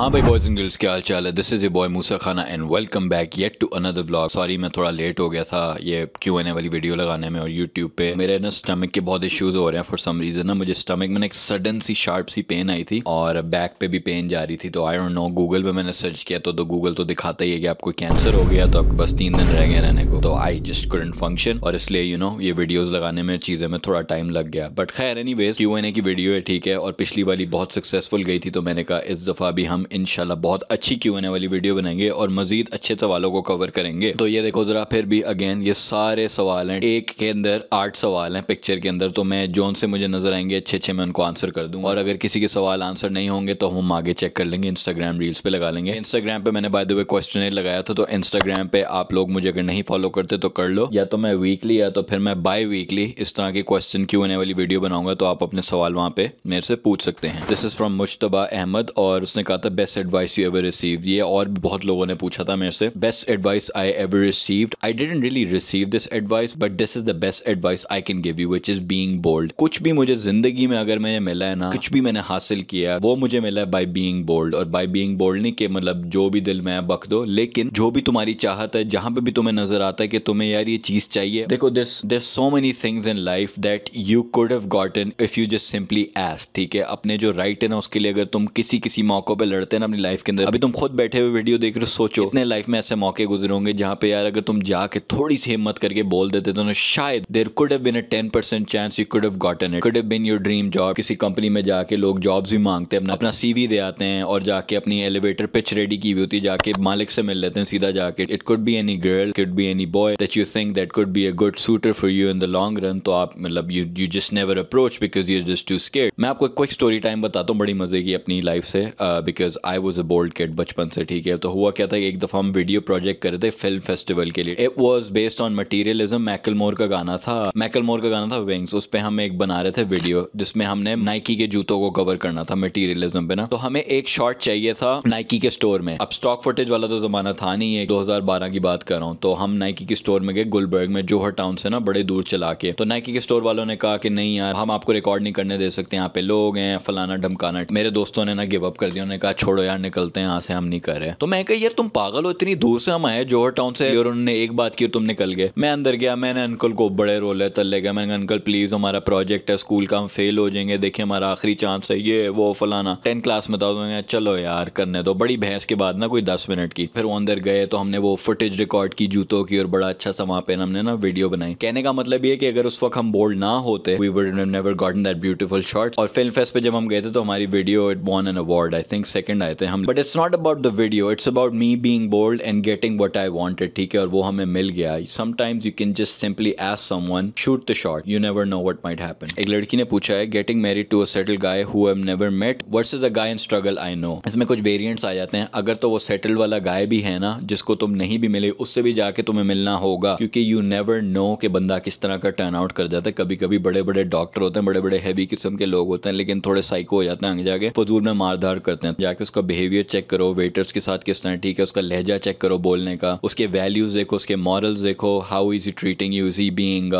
हाँ भाई boys and girls क्या हाल चाल है this is a boy Musa खाना and welcome back yet to another vlog sorry मैं थोड़ा लेट हो गया था ये क्यू एन ए वाली वीडियो लगाने में और यूट्यूब पे मेरे ना स्टमक के बहुत इश्यूज हो रहे हैं फॉर सम रीज़न ना मुझे स्टमक में एक सडन सी शार्प सी पेन आई थी और बैक पे भी पेन जा रही थी तो आई डोंट नो गूगल पे मैंने सर्च किया तो, तो गूगल तो दिखाता ही है कि आपको कैंसर हो गया तो आपके पास तीन दिन रह गए रहने को तो आई जस्ट कुडेंट फंक्शन और इसलिए यू नो ये वीडियोज़ लगाने में चीज़ें में थोड़ा टाइम लग गया बट खैर anyways Q N A की वीडियो है ठीक है और पिछली वाली बहुत सक्सेसफुल गई थी तो मैंने कहा इस दफ़ा भी हम इन बहुत अच्छी क्यू एन वाली वीडियो बनाएंगे और मजीद अच्छे सवालों को कवर करेंगे तो ये देखो ज़रा फिर भी अगेन ये सारे सवाल हैं एक के अंदर आठ सवाल हैं पिक्चर के अंदर तो मैं जोन से मुझे नजर आएंगे अच्छे अच्छे मैं उनको आंसर कर दूँ और अगर किसी के सवाल आंसर नहीं होंगे तो हम आगे चेक कर लेंगे इंस्टाग्राम रील्स पे लगा लेंगे इंस्टाग्राम पे मैंने बाय दुबे क्वेश्चन लगाया था तो इंस्टाग्राम पे आप लोग मुझे अगर नहीं फॉलो करते तो कर लो या तो मैं वीकली या तो फिर मैं बाई वीकली इस तरह की क्वेश्चन क्यों होने वाली वीडियो बनाऊंगा तो आप अपने सवाल वहाँ पे मेरे से पूछ सकते हैं this is from Mujtaba Ahmed और उसने कहा था best advice you ever receive ये और भी बहुत लोगों ने पूछा था मेरे से best advice I ever received I didn't really receive this advice but this is the best advice I can give you which is being bold कुछ भी मुझे जिंदगी में अगर मैंने मिला है ना कुछ भी मैंने हासिल किया है वो मुझे मिला है बाई बींग बोल्ड और बाई बींग बोल्ड नहीं के मतलब जो भी दिल में है बख दो लेकिन जो भी तुम्हारी चाहत है जहां पे भी तुम्हें नजर आता है कि तुम्हें यार ये चीज चाहिए देखो this there so many things in life that you could have gotten if you just simply ask ठीक है अपने जो राइट है ना उसके लिए अगर तुम किसी किसी मौकों पर लड़ते हैं ना अपनी लाइफ के अंदर अभी तुम खुद बैठे हुए वीडियो देख रहे हो सोचो इतने लाइफ में ऐसे मौके गुजरे होंगे जहाँ पे यार अगर तुम जाके थोड़ी सी हिम्मत करके बोल देते तो शायद there could have been a ten percent chance you could have gotten it could have been your dream job किसी कंपनी में जाके लोग जॉब भी मांगते हैं अपना अपना सीवी दे आते हैं और जाके अपनी एलिवेटर पिच रेडी की हुई होती है जाके मालिक से मिल लेते हैं सीधा जाके it could be any girl could be any boy that you think that could be a good suitor for you in the long run तो आप मतलब you you just never approach because you just too scared मैं आपको एक quick story time बताता हूँ बड़ी मजे की अपनी लाइफ से because uh, because I was a bold kid बचपन से ठीक है तो हुआ क्या था एक दफ़ा हम वीडियो प्रोजेक्ट कर रहे थे फिल्म फेस्टिवल के लिए it was based on materialism Macklemore का गाना था मैकल मोर का गाना था विंग्स उस पर हम एक बना रहे थे वीडियो जिसमें हमने नाइकी के जूतों को कवर करना था मटीरियलिज्म पे ना तो हमें एक शॉट चाहिए था नाइकी के स्टोर में अब स्टॉक फुटेज वाला तो जमाना था नहीं है 2012 की बात कर रहा हूँ तो हम नाइकी के स्टोर में गए गुलबर्ग में जोहर टाउन से ना बड़े दूर चला के तो नाइकी के स्टोर वालों ने कहा कि नहीं यार हम आपको रिकॉर्ड नहीं करने दे सकते यहाँ पे लोग हैं फलाना ढमकाना मेरे दोस्तों ने ना गिव अप कर दिया उन्होंने कहा छोड़ो यार निकलते हैं यहाँ से हम नहीं कर रहे तो मैं कह यार तुम पागल हो इतनी दूर से हम आए जोहर टाउन से और उन्होंने एक बात की तुम निकल गए मैं अंदर गया मैंने अंकल को बड़े रोले तल्ले गया मैंने अंकल प्लीज़ हमारा प्रोजेक्ट है स्कूल का हम फेल हो जाएंगे देखिए हमारा आखिरी चांस है ये वो फलाना टेंथ क्लास में बता दूंगा तो चलो यार करने दो बड़ी भैंस के बाद ना कोई दस मिनट की फिर वो अंदर गए तो हमने वो फुटेज रिकॉर्ड की जूतों की और बड़ा अच्छा सा वहाँ पे हमने ना वीडियो बनाई कहने का मतलब ये कि अगर उस वक्त हम बोल्ड ना होते we would never gotten that beautiful shot और फिल्म फेस्ट पे जब हम गए थे तो हमारी video it won an award I think second second आए थे हम but it's not about the video it's about me being bold and getting what I wanted ठीक है और वो हमें मिल गया sometimes you can just simply ask someone shoot the shot you never know what might happen एक लड़की ने पूछा है getting married to a settled guy who have never met versus a guy in struggle I know इसमें कुछ variants आ जाते हैं अगर तो वो सेटल वाला गाय भी है ना जिसको तुम नहीं भी मिले उससे भी जाके तुम्हें मिलना होगा क्योंकि यू नेवर नो के बंदा किस तरह का टर्न आउट कर जाता है कभी कभी बड़े बड़े डॉक्टर होते हैं बड़े बड़े हैवी किस्म के लोग होते हैं लेकिन थोड़े साइको हो जाते हैं आगे जाके फजूल में मारधार करते हैं जाके जाके उसका बिहेवियर चेक करो वेटर्स के साथ किस तरह ठीक है उसका लहजा चेक करो बोलने का उसके वैल्यूज देखो उसके मॉरल्स देखो how is he treating you is he being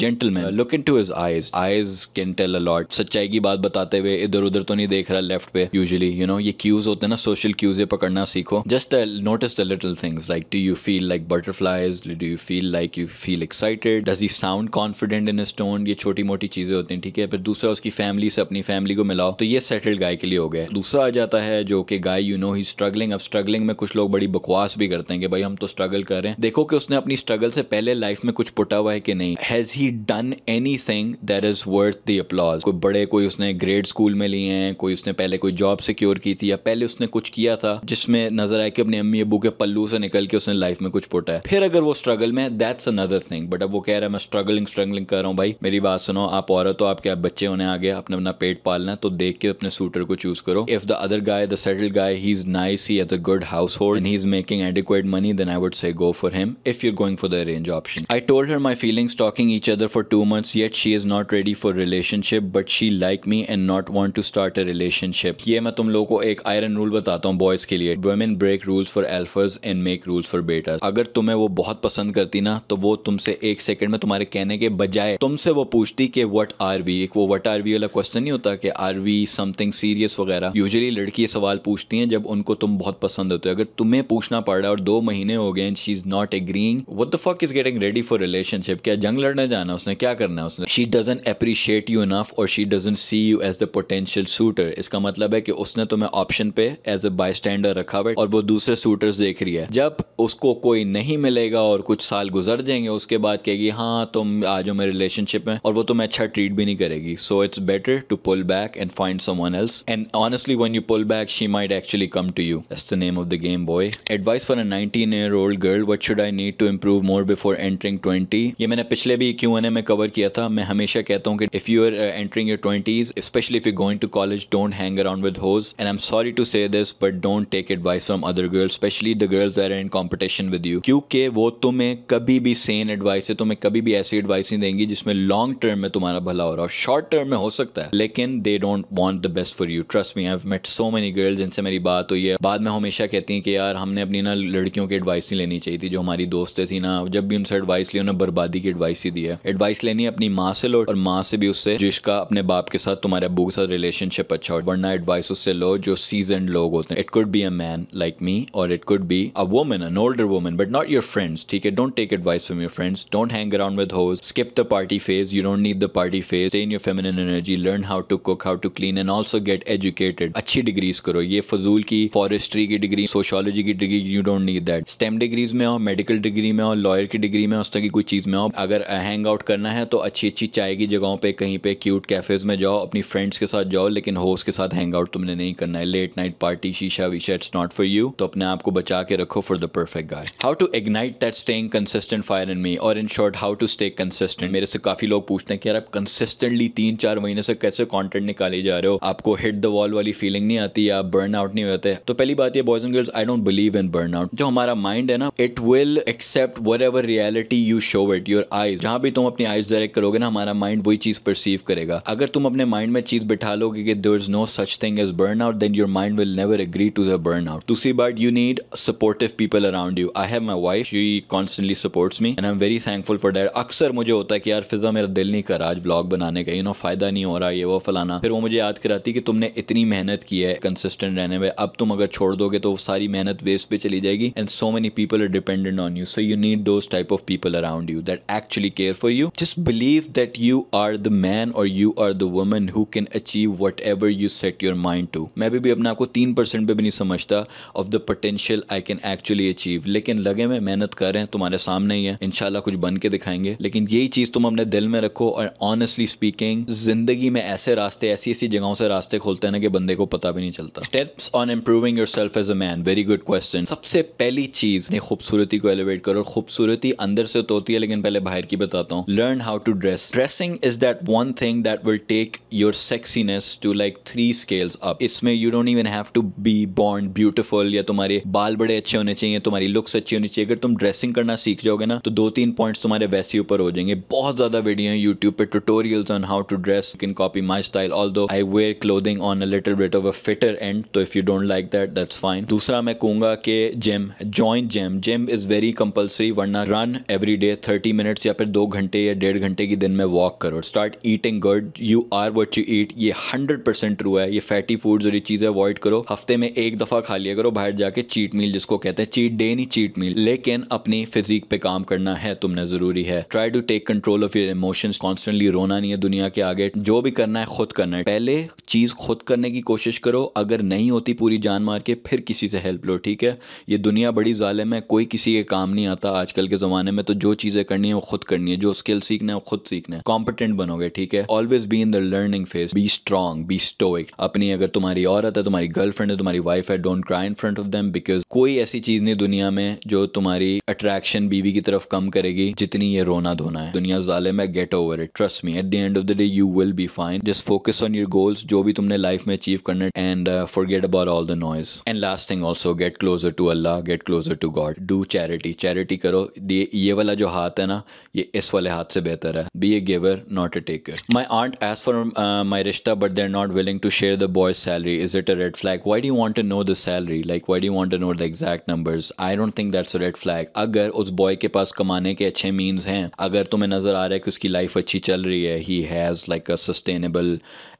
gentleman look into his eyes eyes can tell a lot सच्चाई की बात बताते हुए इधर उधर तो नहीं देख रहा लेफ्ट पे यूजली यू नो ये क्यूज होते हैं ना सोशल क्यूज पकड़ना सीखो just notice the little things like do you feel like butterflies do you feel like you feel excited does he sound confident in stone ये छोटी मोटी चीजें होती हैं ठीक है फिर दूसरा उसकी फैमिली से अपनी फैमिली को मिलाओ तो ये सेटल्ड गाय के लिए हो गया दूसरा आ जाता है है जो कि guy you know he struggling अब स्ट्रगलिंग में कुछ लोग बड़ी बकवास भी करते हैं कि भाई हम तो स्ट्रगल कर रहे हैं देखो कि उसने अपनी स्ट्रगल से पहले लाइफ में कुछ पुटा हुआ है कि नहीं has he done anything there is worth the applause कोई बड़े कोई उसने ग्रेड स्कूल में लिए हैं कोई उसने पहले कोई जॉब सिक्योर की थी या पहले उसने कुछ किया था जिसमें नजर आए कि अपने अम्मी अबू के पल्लू से निकल के उसने लाइफ में कुछ पुटा है फिर अगर वो स्ट्रगल में दैट्स अनदर थिंग बट अब वो कह रहा है मैं स्ट्रगलिंग स्ट्रगलिंग कर रहा हूँ भाई मेरी बात सुनो आप औरत हो आपके आप बच्चे होने आ गए अपने अपना पेट पालना तो देख के अपने सूटर को चूज करो if the other guy guy, the settled guy, he's nice, he has a good household, and he's making adequate money, then I would say go for him if you're going for the arrange option. I told her my feelings talking each other for two months, yet she is not ready for relationship, but she like me and not want to start a relationship. ये मैं तुम लोगों ek iron rule batata बताता हूँ boys के लिए women break rules for alphas and make rules for betas अगर तुम्हें वो बहुत पसंद करती ना तो वो तुमसे एक सेकंड में तुम्हारे कहने के बजाय तुमसे वो पूछती कि वट आर वी एक वो वट आर वी वाला क्वेश्चन नहीं होता कि आर वी समथिंग सीरियस वगैरह यूजली लड़की सवाल पूछती हैं जब उनको तुम बहुत पसंद होते हो अगर तुम्हें पूछना पड़ रहा है और दो महीने हो गए and she is not agreeing what the fuck is getting ready for relationship क्या जंग लड़ने जाना उसने क्या करना है उसने she doesn't appreciate you enough और she doesn't see you as the potential suitor इसका मतलब है कि उसने तुम्हें ऑप्शन पे एज अ बाई स्टैंडर रखा हुआ और वो दूसरे सूटर्स देख रही है जब उसको कोई नहीं मिलेगा और कुछ साल गुजर जाएंगे उसके बाद कहेगी हाँ तुम आ जाओ मेरे रिलेशनशिप में और वो तुम्हें अच्छा ट्रीट भी नहीं करेगी so it's better to pull back and find someone else and honestly when you pull back she might actually come to you. That's the name of the game, boy. Advice for a 19-year-old girl, what should I need to improve more before entering 20? I covered this in Q&A. I always say that if you are uh, entering your 20s, especially if you're going to college, don't hang around with hoes. And I'm sorry to say this, but don't take advice from other girls, especially the girls that are in competition with you. Because they will never sane advice. They will never give advice in which long term mein tumhara bhala ho raha. short term mein ho sakta hai. they don't want the best for you. Trust me, I've met so many many girls जिनसे मेरी बात हुई है बाद में हमेशा कहती हैं कि यार हमने अपनी ना लड़कियों की एडवाइस नहीं लेनी चाहिए थी जो हमारी दोस्तें थी ना जब भी उनसे एडवाइस ली उन्हें बर्बादी की एडवाइस ही दी है एडवाइस लेनी है अपनी माँ से लो और माँ से भी उससे जिसका अपने बाप के साथ तुम्हारे अबू के साथ रिलेशनशिप अच्छा हो वरना एडवाइस उससे लो जो सीजन लोग होते हैं it could be a man like me और it could be a woman an older woman but not your friends ठीक है don't take advice from your friends don't hang around with those skip the party phase you don't need the party phase in your feminine energy learn how to cook how to clean and also get educated अच्छी degree degrees करो ये फजूल की forestry की degree sociology की degree you don't need that STEM degrees में आओ medical degree में आओ लॉयर की डिग्री में उस तरह की कोई चीज़ में आओ अगर हैंग आउट करना है तो अच्छी अच्छी चाय की जगहों पर कहीं पे क्यूट कैफेज में जाओ अपनी फ्रेंड्स के साथ जाओ लेकिन होस्ट के साथ हैंग आउट तुमने नहीं करना है लेट नाइट पार्टी शीशा विशा इट्स नॉट फॉर यू तो अपने आप को बचा के रखो for the perfect guy how to ignite that staying consistent fire in me और in short how to stay consistent मेरे से काफ़ी लोग पूछते हैं कि यार आप कंसिस्टेंटली तीन चार महीने से कैसे कॉन्टेंट निकाले जा रहे हो आपको हिट द वॉल वाली फीलिंग नहीं आती कि आप बर्न आउट नहीं होते तो पहली बात ये boys and girls I don't believe in burn out जो हमारा माइंड है ना it will accept whatever reality you show it your eyes जहां भी तुम अपनी आईज डायरेक्ट करोगे ना हमारा माइंड वही चीज़ परसीव करेगा अगर तुम अपने माइंड में चीज़ बिठा लोगे कि there is no such thing is burn out then your mind will never agree to the burn out दूसरी बात you need supportive people around you I have my wife she constantly supports me and I am very thankful for that अक्सर मुझे होता है कि यार फिजा मेरा दिल नहीं कर आज ब्लॉग बनाने का यू नो फायदा नहीं हो रहा ये वो फलाना फिर वो मुझे याद कराती कि तुमने इतनी मेहनत की है कंसिस्टेंट रहने में अब तुम अगर छोड़ दोगे तो सारी मेहनत वेस्ट पे चली जाएगी and so many people are dependent on you so you need those type of people around you that actually care for you just believe that you are the man और you are the woman who can achieve whatever you set your mind to मैं भी, भी अपने आपको तीन percent पर भी नहीं समझता of the potential I can actually achieve लेकिन लगे में मेहनत कर रहे हैं तुम्हारे सामने ही है इनशाला कुछ बन के दिखाएंगे लेकिन यही चीज़ तुम अपने दिल में रखो और ऑनेस्टली स्पीकिंग जिंदगी में ऐसे रास्ते ऐसी ऐसी जगहों से रास्ते खोलते हैं ना कि बंदे को पता भी नहीं चलता चलता steps on improving yourself as a man very good question सबसे पहली चीज ने खूबसूरती को एलिवेट करो खूबसूरती अंदर से तो होती है लेकिन पहले बाहर की बताता हूँ learn how to dress dressing is that one thing that will take your sexiness to like three scales up इसमें you don't even have to be born beautiful या तुम्हारे बाल बड़े अच्छे होने चाहिए तुम्हारी लुक्स अच्छी होनी चाहिए अगर तुम ड्रेसिंग करना सीख जाओगे ना तो दो तीन पॉइंट्स तुम्हारे वैसे ऊपर हो जाएंगे बहुत ज्यादा वीडियो है यूट्यूब पे tutorials on how to dress can copy my style although I wear clothing on a little bit of a fitter other end तो if you don't like that that's fine दूसरा मैं कहूँगा कि gym join gym gym is very compulsory वरना run every day thirty minutes या फिर दो घंटे या डेढ़ घंटे की दिन में वॉक करो start eating good you are what you eat ये हंड्रेड परसेंट ट्रू है ये फैटी फूड्स और ये चीज़ें अवॉइड करो हफ्ते में एक दफ़ा खा लिया करो बाहर जाके चीट मील जिसको कहते हैं चीट डे नहीं चीट मील लेकिन अपनी फिजिक पे काम करना है तुमने ज़रूरी है try to take control of your emotions constantly रोना नहीं है दुनिया के आगे जो भी करना है खुद करना है पहले चीज़ खुद करने की कोशिश करो अगर अगर नहीं होती पूरी जान मार के फिर किसी से हेल्प लो ठीक है ये दुनिया बड़ी ालम है कोई किसी के काम नहीं आता आजकल के ज़माने में तो जो चीज़ें करनी है वो खुद करनी है जो स्किल सीखना है वो खुद सीखना है कॉम्पिटेंट बनोगे ठीक है always be in the learning phase be strong be stoic अपनी अगर तुम्हारी औरत है तुम्हारी गर्लफ्रेंड है तुम्हारी वाइफ है don't cry in front of them because कोई ऐसी चीज़ नहीं दुनिया में जो तुम्हारी अट्रैक्शन बीवी की तरफ कम करेगी जितनी ये रोना धोना है दुनिया ज़ालिम है get over it trust me at the end of the day you will be fine just focus on your goals जो भी तुमने लाइफ में अचीव करना and uh, forget about all the noise. And last thing also, get closer to Allah, get closer to God. Do charity. Charity karo. Ye, ye wala jo haath hai na, ye is wale se hai. Be a giver, not a taker. My aunt asked for uh, my rishta, but they're not willing to share the boy's salary. Is it a red flag? Why do you want to know the salary? Like, why do you want to know the exact numbers? I don't think that's a red flag. Agar us boy ke पास kamane ke अच्छे means हैं अगर तुम्हें nazar aa raha hai ki uski life अच्छी chal rahi hai. He has like a sustainable.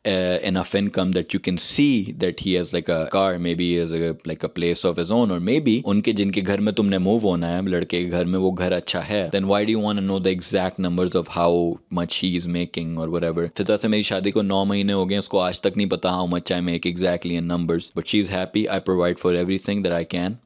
uh, enough income that you can see that he has like a car maybe he has a, like a place of his own or maybe उनके जिनके घर में तुमने move होना है लड़के के घर में वो घर अच्छा है then why do you want to know the exact numbers of how much he is making और व्हाटएवर फिजा से मेरी शादी को नौ महीने हो गए उसको आज तक नहीं पता how much I make exactly in numbers but she is happy I provide for everything that I can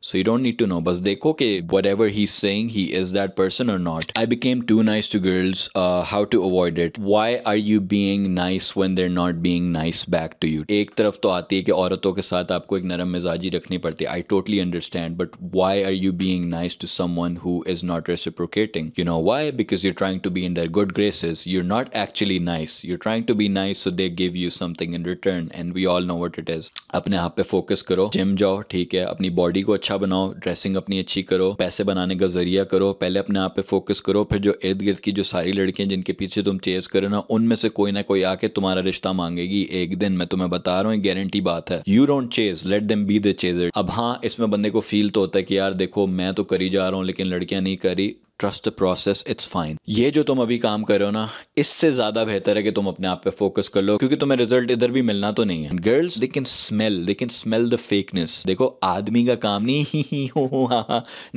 So you don't need to know. Bas dekho ke whatever he's saying, he is that person or not. I became too nice to girls. Uh, how to avoid it? Why are you being nice when they're not being nice back to you? एक तरफ तो आती है कि औरतों के साथ आपको एक नरम मिजाजी रखनी पड़ती I totally understand. But why are you being nice to someone who is not reciprocating? You know why? Because you're trying to be in their good graces. You're not actually nice. You're trying to be nice so they give you something in return. And we all know what it is. अपने आप पे focus करो gym जाओ ठीक है अपनी body को अच्छा बनाओ ड्रेसिंग अपनी अच्छी करो पैसे बनाने का जरिया करो पहले अपने आप पे फोकस करो फिर जो इर्द गिर्द की जो सारी लड़कियां जिनके पीछे तुम चेज करो ना उनमें से कोई ना कोई आके तुम्हारा रिश्ता मांगेगी एक दिन मैं तुम्हें बता रहा हूँ गारंटी बात है you don't chase let them be the chase अब हाँ इसमें बंदे को फील तो होता है कि यार देखो मैं तो करी जा रहा हूँ लेकिन लड़कियां नहीं करी trust the process it's fine ये जो तुम अभी काम कर रहे हो ना इससे ज़्यादा बेहतर है कि तुम अपने आप पे फोकस कर लो क्योंकि तुम्हें रिजल्ट इधर भी मिलना तो नहीं है girls they can smell they can smell the fakeness देखो आदमी का काम नहीं ही ही हो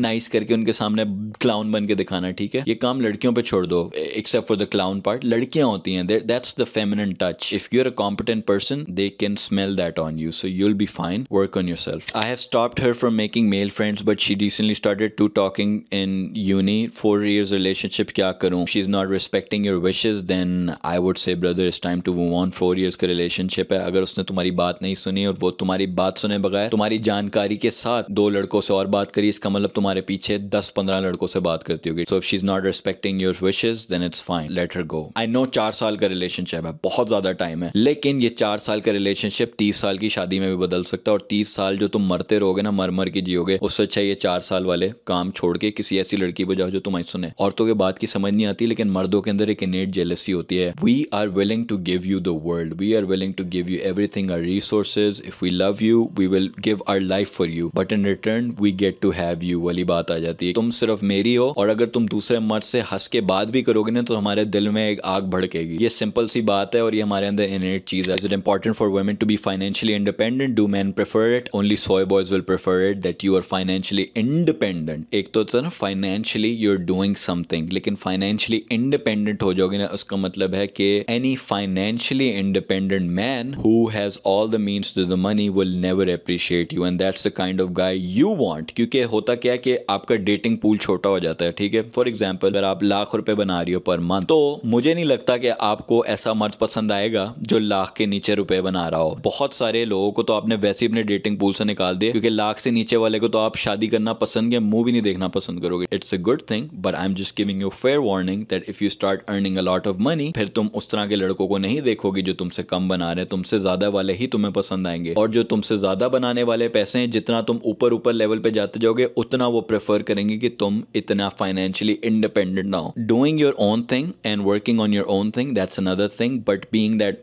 नाइस करके उनके सामने क्लाउन बन के दिखाना ठीक है ये काम लड़कियों पर छोड़ दो except for the clown part लड़कियां होती हैं that's the feminine touch if you are a competent person they can smell that on you so you'll be fine work on yourself I have stopped her from making male friends but she recently started to talking in uni four years relationship क्या करूँ she is not respecting your wishes then I would say brother इस time to move on four years का relationship है अगर उसने तुम्हारी बात नहीं सुनी और वो तुम्हारी बात सुने बगैर तुम्हारी जानकारी के साथ दो लड़कों से और बात करी इसका मतलब तुम्हारे पीछे दस पंद्रह लड़कों से बात करती होगी so if she is not respecting your wishes then it's fine let her go I know चार साल का रिलेशनशिप है बहुत ज़्यादा टाइम है लेकिन ये चार साल का रिलेशनशिप तीस साल की शादी में भी बदल सकता है और तीस साल जो तुम मरते रहोगे ना मर मर के जियोगे उससे अच्छा ये चार साल वाले काम छोड़ के किसी ऐसी लड़की पर जाओ जो जो तुम आज सुने औरतों के बात की समझ नहीं आती लेकिन मर्दों के अंदर एक इनेट जेलसी होती है we are willing to give you the world we are willing to give you everything our resources if we love you we will give our life for you but in return we get to have you वाली बात आ जाती है तुम सिर्फ मेरी हो और अगर तुम दूसरे मर्द से हंस के बात भी करोगे ना तो हमारे दिल में एक आग भड़केगी ये सिंपल सी बात है और ये हमारे अंदर इनेट चीज है is it important for women to be financially independent do man prefer it only so boys will prefer it that you are financially independent एक तो ना financially you you are doing something लेकिन financially independent हो जाओगे ना उसका मतलब है कि any financially independent man who has all the means to the money will never appreciate you and that's the kind of guy you want क्योंकि होता क्या है कि आपका डेटिंग पूल छोटा हो जाता है ठीक है फॉर एग्जाम्पल अगर आप लाख रुपए बना रही हो पर मंथ तो मुझे नहीं लगता कि आपको ऐसा मर्द पसंद आएगा जो लाख के नीचे रुपए बना रहा हो बहुत सारे लोगों को तो आपने वैसे ही अपने डेटिंग पूल से निकाल दिया क्योंकि लाख से नीचे वाले को तो आप शादी करना पसंद या मुंह भी नहीं देखना पसंद करोगे it's a good thing nothing but I am just giving you fair warning that if you start earning a lot of money फिर तुम उस तरह के लड़कों को नहीं देखोगे जो तुमसे कम बना रहे हैं तुमसे ज्यादा वाले ही तुम्हें पसंद आएंगे और जो तुमसे ज्यादा बनाने वाले पैसे हैं जितना तुम ऊपर ऊपर लेवल पे जाते जाओगे उतना वो प्रेफर करेंगे कि तुम इतना फाइनेंशियली इंडिपेंडेंट ना हो doing your own thing and working on your own thing that's another thing but being that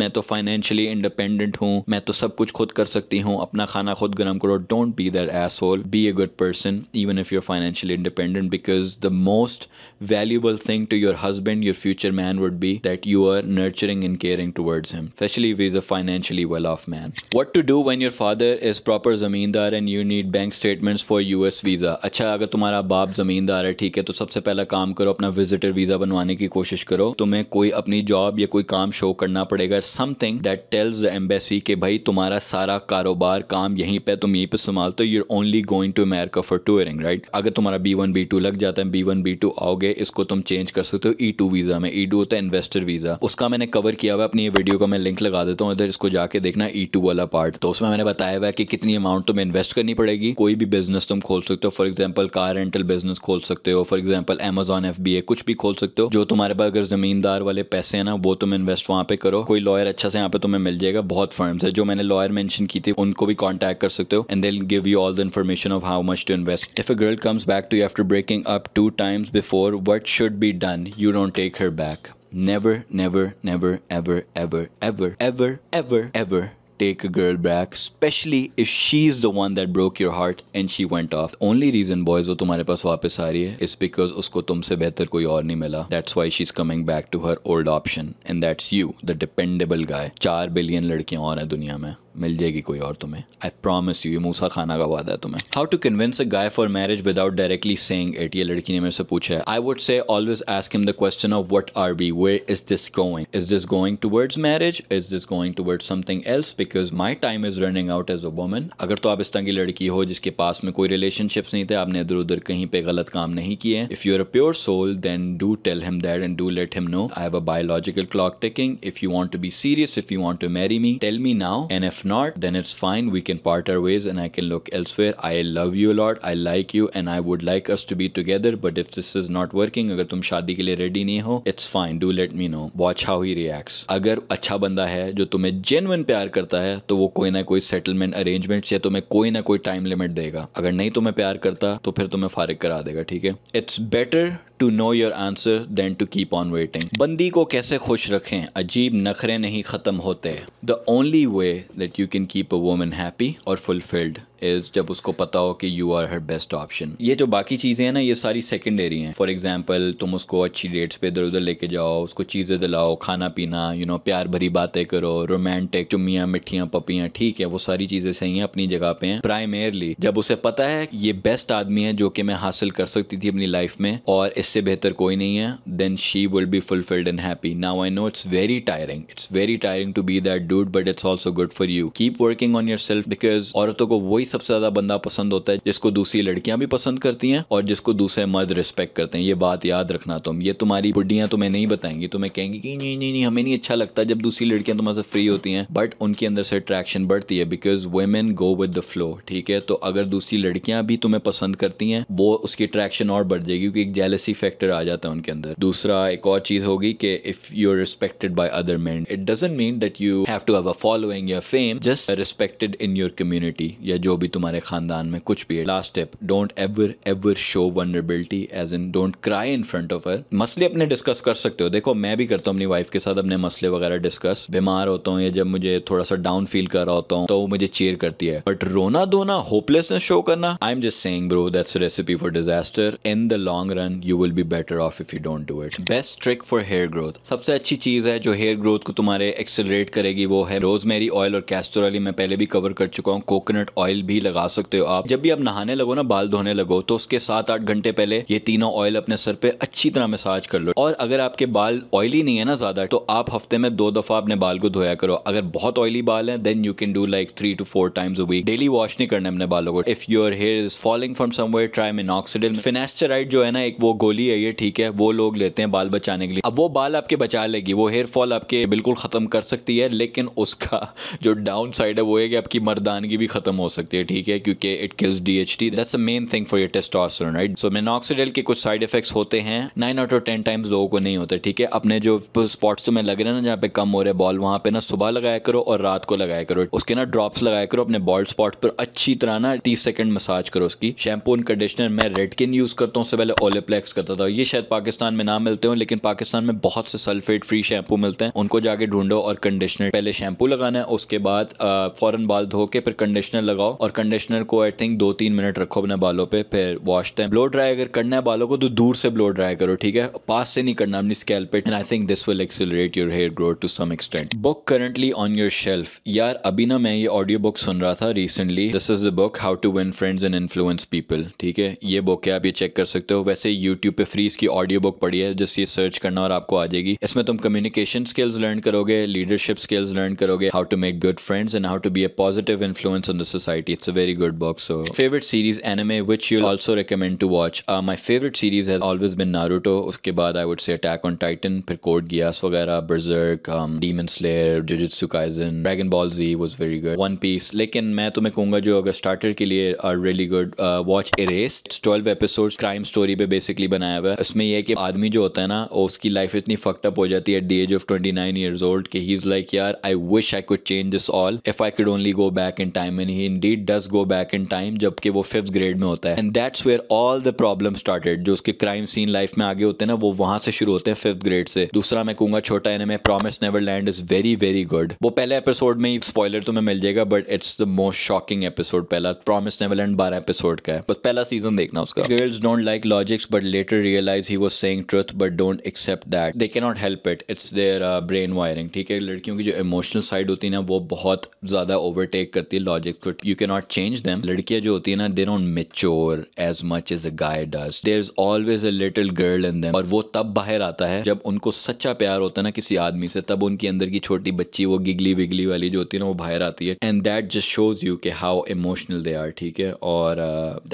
मैं तो फाइनेंशियली इंडिपेंडेंट हूँ मैं तो सब कुछ खुद कर सकती हूँ अपना खाना खुद गर्म करो don't be that asshole be a good person even if you're financially independent because the most valuable thing to your husband, your future man, would be that you are nurturing and caring towards him, especially if he's a financially well off man. What to do when your father is proper zamindar and you need bank statements for US visa? अच्छा अगर तुम्हारा बाप जमींदार है ठीक है तो सबसे पहला काम करो अपना visitor visa बनवाने की कोशिश करो तुम्हें कोई अपनी job या कोई काम show करना पड़ेगा Something that tells the embassy कि भाई तुम्हारा सारा कारोबार काम यहीं पे तुम यहीं पे संभालते हो you're only going to America for touring right अगर तुम्हारा बी वन बी लग जाता है बी वन बी टू आओगे इसको तुम चेंज कर सकते हो ई टू वीज़ा में ई e टू होता है इन्वेस्टर वीज़ा उसका मैंने कवर किया हुआ अपनी वीडियो का मैं लिंक लगा देता हूँ इधर इसको जाके देखना ई e टू वाला पार्ट तो उसमें मैंने बताया हुआ है कि कितनी अमाउंट तुम्हें इन्वेस्ट करनी पड़ेगी कोई भी बिजनेस तुम खोल सकते हो for example car rental business खोल सकते हो for example Amazon F B A कुछ भी खोल सकते हो जो तुम्हारे पास अगर जमींदार वाले पैसे है ना वो तुम इन्वेस्ट वहाँ पे करो कोई लॉयर अच्छा से यहाँ पे तुम्हें मिल जाएगा बहुत फर्म है जो मैंने लॉयर मेंशन की थी उनको भी कॉन्टैक्ट कर सकते हो and then give you all the information of how much to invest if a girl comes back to after break up two times before what should be done, you don't take her back. Never, never, never, ever, ever, ever, ever, ever, ever take a girl back, especially if she's the one that broke your heart and she went off. The only reason boys वो तुम्हारे पास वापस आ रही है is because उसको तुमसे बेहतर कोई और नहीं मिला. That's why she's coming back to her old option and that's you, the dependable guy. चार लड़कियां और हैं दुनिया में. मिल जाएगी कोई और तुम्हें आई प्रॉमिस यू ये मूसा खाना का वादा है तुम्हें how to convince a guy for marriage without directly saying at ये लड़की ने मेरे से पूछा है I would say always ask him the question of what are we where is this going is this going towards marriage is this going towards something else because my time is running out as a woman अगर तो आप इस तरह की लड़की हो जिसके पास में कोई रिलेशनशिप नहीं थे आपने इधर उधर कहीं पे गलत काम नहीं किए if you are a pure soul then do tell him that and do let him know I have a biological clock ticking if you want to be serious if you want to marry me tell me now and if not, then it's fine. We can part our ways and I can look elsewhere. I love you a lot. I like you and I would like us to be together. But if this is not working, अगर तुम शादी के लिए ready नहीं हो it's fine do let me know watch how he reacts अगर अच्छा बंदा है जो तुम्हें जेनवन प्यार करता है तो वो कोई ना कोई सेटलमेंट अरेंजमेंट या तुम्हें कोई ना कोई टाइम लिमिट देगा अगर नहीं तुम्हें प्यार करता तो फिर तुम्हें फारिग करा देगा ठीक है it's better to know your answer than to keep on waiting बंदी को कैसे खुश रखें अजीब नखरे नहीं खत्म होते the only way that that you can keep a woman happy or fulfilled is जब उसको पता हो कि you are her best option ये जो बाकी चीज़ें हैं ना ये सारी सेकेंडरी हैं फॉर एग्जाम्पल तुम उसको अच्छी डेट्स पे इधर उधर लेके जाओ उसको चीज़ें दिलाओ खाना पीना यू you नो know, प्यार भरी बातें करो रोमांटिक चुमियाँ मिठियाँ पपियाँ ठीक है वो सारी चीज़ें सही हैं अपनी जगह पे हैं प्राइमेरली जब उसे पता है ये बेस्ट आदमी है जो कि मैं हासिल कर सकती थी अपनी लाइफ में और इससे बेहतर कोई नहीं है then she will be fulfilled and happy now I know it's very tiring it's very tiring to be that dude but it's also good for you keep working on yourself because औरतों को वही सबसे ज़्यादा बंदा पसंद होता है जिसको दूसरी लड़कियां भी पसंद करती हैं और जिसको दूसरे मर्द रिस्पेक्ट करते हैं ये बात याद रखना तुम तो ये तुम्हारी बुढ़ियाँ तुम्हें नहीं बताएंगी तुम्हें कहेंगी कि नहीं नहीं नहीं हमें नहीं अच्छा लगता जब दूसरी लड़कियां तुम्हारे से फ्री होती हैं बट उनके अंदर से अट्रैक्शन बढ़ती है because women go with the flow ठीक है तो अगर दूसरी लड़कियां भी तुम्हें पसंद करती हैं वो उसकी अट्रैक्शन और बढ़ जाएगी क्योंकि एक जेलसी फैक्टर आ जाता है उनके अंदर दूसरा एक और चीज़ होगी कि if you are respected by other man it doesn't mean that you have to have a following your fame just respected in your community या जो भी तुम्हारे ख़ानदान में कुछ भी है last step don't ever ever show vulnerability as in don't cry in front of her मसले अपने डिस्कस कर सकते हो देखो मैं भी करता हूँ अपनी वाइफ के साथ अपने मसले वगैरह डिस्कस बीमार होता हूँ या जब मुझे थोड़ा सा डाउन फील कर रहा होता हूँ तो वो मुझे चेयर करती है बट रोना धोना होपलेसनेस शो करना I am just saying bro that's recipe for disaster in the long run you will be better off if you don't do it best trick for hair growth सबसे अच्छी चीज़ है जो hair growth को तुम्हारे accelerate करेगी वो है rosemary oil और कैस्टर ऑयल मैं पहले भी कवर कर चुका हूँ कोकोनट ऑयल भी भी लगा सकते हो आप जब भी आप नहाने लगो ना बाल धोने लगो तो उसके सात आठ घंटे पहले ये तीनों ऑयल अपने सर पे अच्छी तरह मसाज कर लो और अगर आपके बाल ऑयली नहीं है ना ज्यादा तो आप हफ्ते में दो दफा अपने बाल को धोया करो अगर बहुत ऑयली बाल है then you can do like three to four times a week daily wash नहीं करना अपने बालों को if your hair is falling from somewhere try minoxidil finasteride जो है ना एक वो गोली है ये ठीक है वो लोग लेते हैं बाल बचाने के लिए अब वो बाल आपके बचा लेगी वो हेयर फॉल आपके बिल्कुल खत्म कर सकती है लेकिन उसका जो डाउन साइड है वो है कि आपकी मर्दानगी भी खत्म हो सकती है है ठीक है क्योंकि it kills D H T that's main thing for your testosterone right so minoxidil के कुछ साइड इफेक्ट्स होते हैं nine out of ten times लोगों को नहीं होता ठीक है अपने जो स्पॉट्स में लग रहे हैं ना जहाँ पे कम हो रहे बॉल वहाँ पे ना सुबह लगाया करो और रात को लगाया करो उसके ना ड्रॉप्स लगाया करो अपने बॉल स्पॉट पर अच्छी तरह ना तीस सेकंड मसाज करो उसकी शैम्पू एंड कंडीशनर मैं रेडकिन यूज़ करता हूँ उससे पहले ओलेप्लेक्स करता था ये शायद पाकिस्तान में ना मिलते हो लेकिन पाकिस्तान में बहुत से सल्फेट फ्री शैम्पू मिलते हैं उनको जाके ढूंढो और कंडीशनर पहले शैम्पू लगाना है उसके बाद फॉरन बाल धो के फिर कंडीशनर लगाओ और कंडीशनर को आई थिंक दो तीन मिनट रखो अपने बालों पे फिर वॉश दें ब्लो ड्राई अगर करना है बालों को तो दूर से ब्लो ड्राई करो ठीक है पास से नहीं करना अपनी स्केल पे I think this will accelerate your hair growth to some extent book currently on your shelf यार अभी ना मैं ये ऑडियो बुक सुन रहा था recently this is the book how to win friends and influence people ठीक है ये बुक है आप ये चेक कर सकते हो वैसे यूट्यूब पे फ्री इसकी ऑडियो बुक पड़ी है जिससे ये सर्च करना और आपको आ जाएगी इसमें तुम कम्युनिकेशन स्किल्स लर्न करोगे लीडरशिप स्किल्स लर्न करोगे how to make good friends and how to be a positive influence on the society It's a very good book. So favorite series anime, which you'll oh. also recommend to watch. Uh, my favorite series has always been Naruto. Uske baad I would say Attack on Titan, then Code Geass, wagera, Berserk, um, Demon Slayer, Jujutsu Kaisen, Dragon Ball Z was very good. One Piece. Lekin main tumhe kunga jo starter ke liye are really good. Uh, watch Erased. It's 12 episodes. Crime story pe basically banaya hua. Isme ye ki aadmi jo hota hai na, uski life itni fucked up ho jati at the age of 29 years old ke he's like, yaar, I wish I could change this all if I could only go back in time. And he indeed does go back in time जबकि वो fifth grade में होता है and that's where all the problem started जो उसके crime scene life में आगे होते हैं ना वो वहाँ से शुरू होते हैं फिफ्थ ग्रेड से दूसरा मैं कहूँगा छोटा anime Promise Neverland is very very good वो पहले एपिसोड में ही स्पॉयलर तुम्हें तो मिल जाएगा but it's the most shocking episode पहला प्रॉमिस नेवरलैंड बारह एपिसोड का है बस पहला सीजन देखना उसका girls don't like logics but later realise he was saying truth but don't accept that they can not help it it's their brain wiring ठीक है लड़कियों की जो इमोशनल साइड होती है ना वो बहुत ज्यादा ओवरटेक करती है logic you can not change them लड़कियां जो होती है ना they don't mature as much as a guy does there is always a little girl in them और वो तब बाहर आता है जब उनको सच्चा प्यार होता है ना किसी आदमी से तब उनकी अंदर की छोटी बच्ची वो गिगली विगली वाली जो होती है ना वो बाहर आती है and that just shows you के हाउ इमोशनल दे आर ठीक है और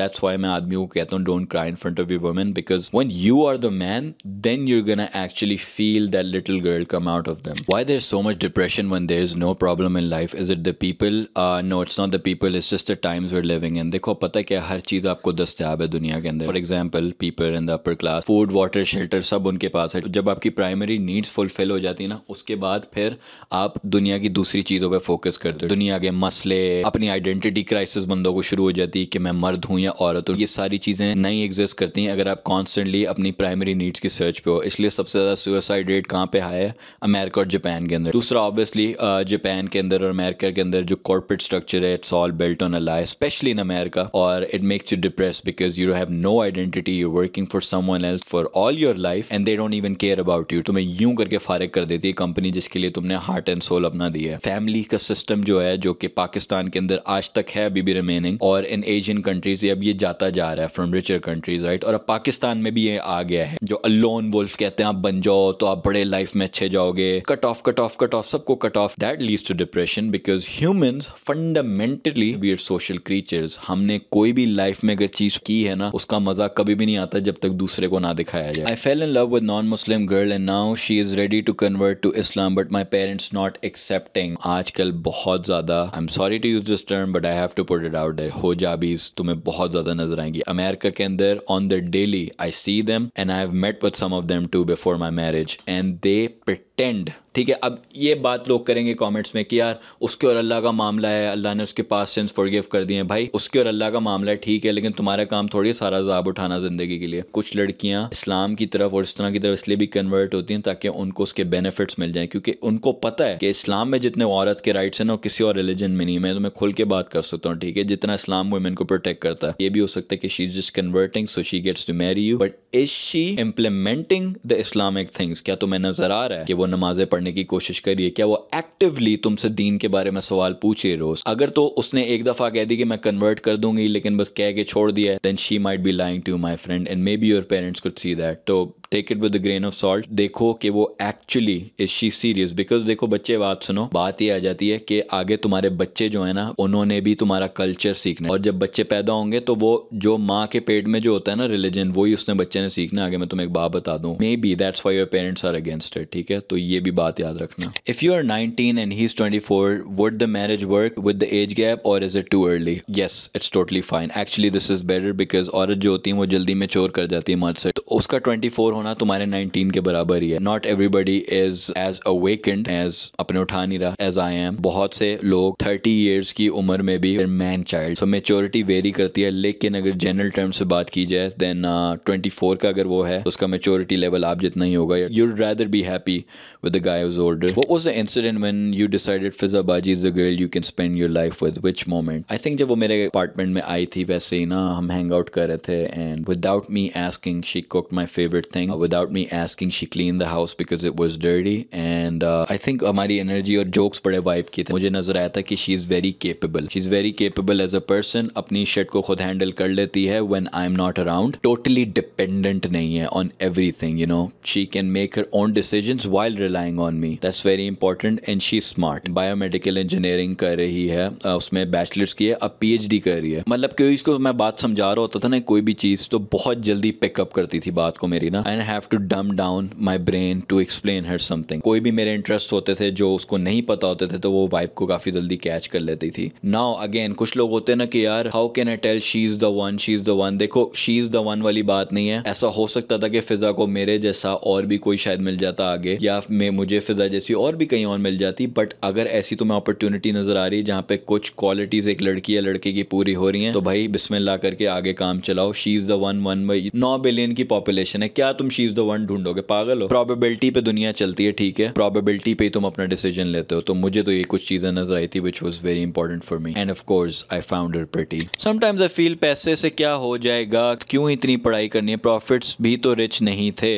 दैट्स uh, वाई मैं आदमी को कहता हूँ don't cry in front of you women because when you are the man then you gonna actually feel that little girl come out of them why there so much depression when there is no problem in life is it the people no it's not the people is it's just the times we're living in देखो पता है क्या हर चीज़ आपको दस्तियाब है दुनिया के अंदर for example people in the upper class food water shelter सब उनके पास है जब आपकी प्राइमरी नीड्स फुलफिल हो जाती है ना उसके बाद फिर आप दुनिया की दूसरी चीज़ों पर फोकस करते हो दुनिया के मसले अपनी आइडेंटिटी क्राइसिस बंदों को शुरू हो जाती है कि मैं मर्द हूँ या औरत हूँ ये सारी चीज़ें नहीं एग्जिस्ट करती हैं अगर आप कॉन्स्टेंटली अपनी प्राइमरी नीड्स की सर्च पे हो इसलिए सबसे ज़्यादा सुसाइड रेट कहाँ पे हाई है अमेरिका और जापान के अंदर दूसरा ऑब्वियसली जापान के अंदर और अमेरिका के अंदर जो कॉर्पोरेट स्ट्रक्चर है it's all built built on a lie, especially in America, or it makes you depressed because you have no identity, you're working for someone else for all your life and they don't even care about you. तुम्हें यूं करके फारिग कर देती है company जिसके लिए तुमने हार्ट एंड सोल अपना दिया है फैमिली का सिस्टम जो है जो कि पाकिस्तान के अंदर आज तक है अभी भी रिमेनिंग और इन एशियन कंट्रीज अब ये जाता जा रहा है फ्रॉम रिचर कंट्रीज राइट और अब पाकिस्तान में भी ये आ गया है जो अलोन वुल्फ कहते हैं आप बन जाओ तो आप बड़े लाइफ में अच्छे जाओगे cut off cut off cut off सबको cut off that leads to depression because humans fundamentally we social creatures हमने कोई भी लाइफ में अगर चीज़ की है ना उसका मज़ा कभी भी नहीं आता जब तक दूसरे को ना दिखाया जाए I fell in love with non Muslim girl and now she is ready to convert to Islam but my parents not accepting आजकल बहुत ज़्यादा I am sorry to use this term but I have to put it out there हो जाबीज तुम्हें बहुत ज़्यादा नजर आएंगी अमेरिका के अंदर on the daily I see them and I have met with some of them too before my marriage and they pretend ठीक है अब ये बात लोग करेंगे कमेंट्स में कि यार उसके और अल्लाह का मामला है अल्लाह ने उसके पास सेंस फॉरगिव कर दिए हैं भाई उसके और अल्लाह का मामला है ठीक है लेकिन तुम्हारा काम थोड़ी सारा जाब उठाना ज़िंदगी के लिए कुछ लड़कियां इस्लाम की तरफ और इस तरह की तरफ इसलिए भी कन्वर्ट होती हैं ताकि उनको उसके बेनिफिट्स मिल जाए क्योंकि उनको पता है कि इस्लाम में जितने औरत के राइट्स हैं ना किसी और रिलीजन में नहीं मैं तो मैं खुल के बात कर सकता हूँ ठीक है जितना इस्लाम वुमेन को प्रोटेक्ट करता है ये भी हो सकता है कि she is just converting so she gets to marry you but is she implementing the Islamic things क्या तुम्हें नजर आ रहा है कि वो नमाजें पढ़ने करने की कोशिश करिए क्या वो एक्टिवली तुमसे दीन के बारे में सवाल पूछे रोज अगर तो उसने एक दफ़ा कह दी कि मैं कन्वर्ट कर दूंगी लेकिन बस कह के छोड़ दिया then she might be lying to my friend and may be your parents could see that तो take it with grain of salt देखो कि वो actually is she serious because देखो बच्चे बात सुनो बात ये आ जाती है कि आगे तुम्हारे बच्चे जो है ना उन्होंने भी तुम्हारा कल्चर सीखना और जब बच्चे पैदा होंगे तो वो जो माँ के पेट में जो होता है ना रिलीजन वही उसने बच्चे ने सीखना आगे मैं तुम्हें एक बात बता दू may be that's why your parents are against it ठीक है तो ये भी बात याद रखना if you are nineteen and he is twenty four would the marriage work with the age gap और is it too early yes it's totally fine actually this is better because औरत जो होती है वो जल्दी में चोर कर जाती है मर्द से तो उसका ट्वेंटी फोर होना तुम्हारे 19 के बराबर ही है not everybody is as awakened as अपने उठा नहीं रहा एज आई एम बहुत से लोग 30 ईयर्स की उम्र में भी man child so maturity vary करती है लेकिन अगर जनरल टर्म से बात की जाए देन ट्वेंटी uh, का अगर वो है उसका मेच्योरिटी लेवल आप जितना ही होगा you rather be happy with the guy older वो was the incident when you decided Fiza Baji is the girl you can spend your life with which moment I think जब वो मेरे अपार्टमेंट में आई थी वैसे ही ना हम हैंग आउट कर रहे थे and without me asking she cook my favourite thing morning without me asking she cleaned the house because it was dirty and uh, I think हमारी एनर्जी और जोक्स बड़े वाइब किए थे मुझे नजर आया था कि she is very capable she is very capable as a person अपनी शर्ट को खुद हैंडल कर लेती है when I am not around totally dependent नहीं है on everything you know she can make her own decisions while relying on me that's very important and she smart biomedical engineering कर रही है uh, उसमें bachelors की है अब PhD कर रही है मतलब कोई इसको मैं बात समझा रहा होता था ना कोई भी चीज़ तो बहुत जल्दी पिकअप करती थी बात को मेरी ना and and have to dumb down my brain to explain her something कोई भी मेरे इंटरेस्ट होते थे जो उसको नहीं पता होते थे तो वो वाइब को काफ़ी जल्दी कैच कर लेती थी नाउ अगेन कुछ लोग होते ना कि यार how can I tell she is the one she is the one देखो शी इज़ द वन वाली बात नहीं है ऐसा हो सकता था कि फिज़ा को मेरे जैसा और भी कोई शायद मिल जाता आगे या मैं मुझे फिज़ा जैसी और भी कहीं और मिल जाती बट अगर ऐसी तुम्हें अपॉर्चुनिटी नज़र आ रही है जहाँ पे कुछ क्वालिटीज़ एक लड़की या लड़के की पूरी हो रही है तो भाई बिस्मिल्लाह करके आगे काम चलाओ she is the one one by नौ बिलियन की पॉपुलेशन है क्या तुम तुम शीज द वन ढूंढोगे पागल हो प्रोबेबिलिटी पे दुनिया चलती है ठीक है प्रोबेबिलिटी पे ही तुम अपना डिसीजन लेते हो तो मुझे तो ये कुछ चीज़ें नजर आई थी which was very important for me and of course I found it pretty sometimes I feel पैसे से क्या हो जाएगा क्यों इतनी पढ़ाई करनी है प्रॉफिट्स भी तो रिच नहीं थे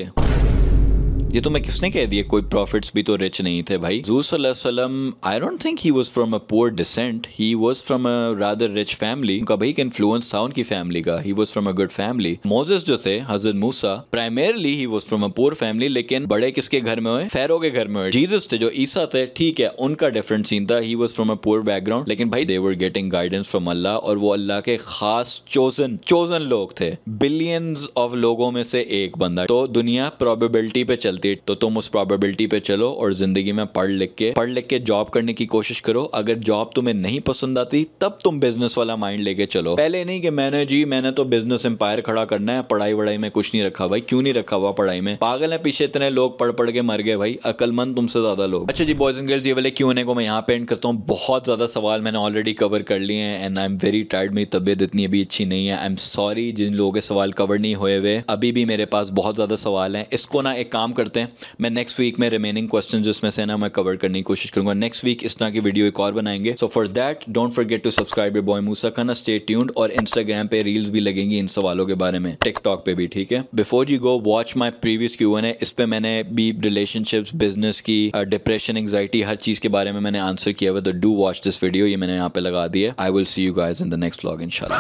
ये तो मैं किसने कह दिया कोई प्रॉफिट्स भी तो रिच नहीं थे भाई जू सलम I don't think he was from a poor descent he was from a rather rich family उनका भाई इन्फ्लुएंस था उनकी फैमिली का he was from a good family Moses जो थे हजर Musa primarily he was from a poor family लेकिन बड़े किसके घर में हुए फैरो के घर में हुए जीजस थे जो ईसा थे ठीक है उनका डिफरेंट सीन था he was from a poor background लेकिन भाई were getting guidance from Allah और वो अल्लाह के खास चोजन चोजन लोग थे बिलियंस ऑफ लोगों में से एक बंदा तो दुनिया प्रोबेबिलिटी पे चलती चलती है तो तुम उस प्रॉबिलिटी पे चलो और ज़िंदगी में पढ़ लिख के पढ़ लिख के जॉब करने की कोशिश करो अगर जॉब तुम्हें नहीं पसंद आती तब तुम बिजनेस वाला माइंड लेके चलो पहले नहीं कि मैंने जी मैंने तो बिजनेस एम्पायर खड़ा करना है पढ़ाई वढ़ाई में कुछ नहीं रखा भाई क्यों नहीं रखा हुआ पढ़ाई में पागल है पीछे इतने लोग पढ़ पढ़ के मर गए भाई अकलमंद तुमसे ज़्यादा लोग अच्छा जी बॉयज़ एंड गर्ल्स ये वाले क्यों को मैं यहाँ पे एंड करता हूँ बहुत ज़्यादा सवाल मैंने ऑलरेडी कवर कर लिए हैं and I am very tired मेरी तबियत इतनी अभी अच्छी नहीं है आई एम सॉरी जिन लोगों के सवाल कवर नहीं हुए हुए अभी भी मेरे पास बहुत ज़्यादा सवाल है इसको ना एक काम कर करते हैं मैं नेक्स्ट वीक में रिमेनिंग क्वेश्चन जिसमें से ना मैं कवर करने की कोशिश करूंगा नेक्स्ट वीक इस तरह की वीडियो एक और बनाएंगे so for that don't forget to subscribe your boy Musa खाना स्टे ट्यून्ड और इंस्टाग्राम पे रील्स भी लगेंगी इन सवालों के बारे में टिकटॉक पे भी ठीक है before you go watch my previous Q N A इस पर मैंने बी रिलेशनशिप बिजनेस की डिप्रेशन uh, एंगजाइटी हर चीज़ के बारे में मैंने आंसर किया हुआ तो डू वॉच दिस वीडियो ये मैंने यहाँ पे लगा दी है I will see you guys in the next vlog इंशाल्लाह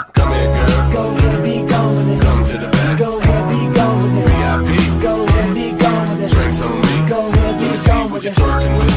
Working. twerking.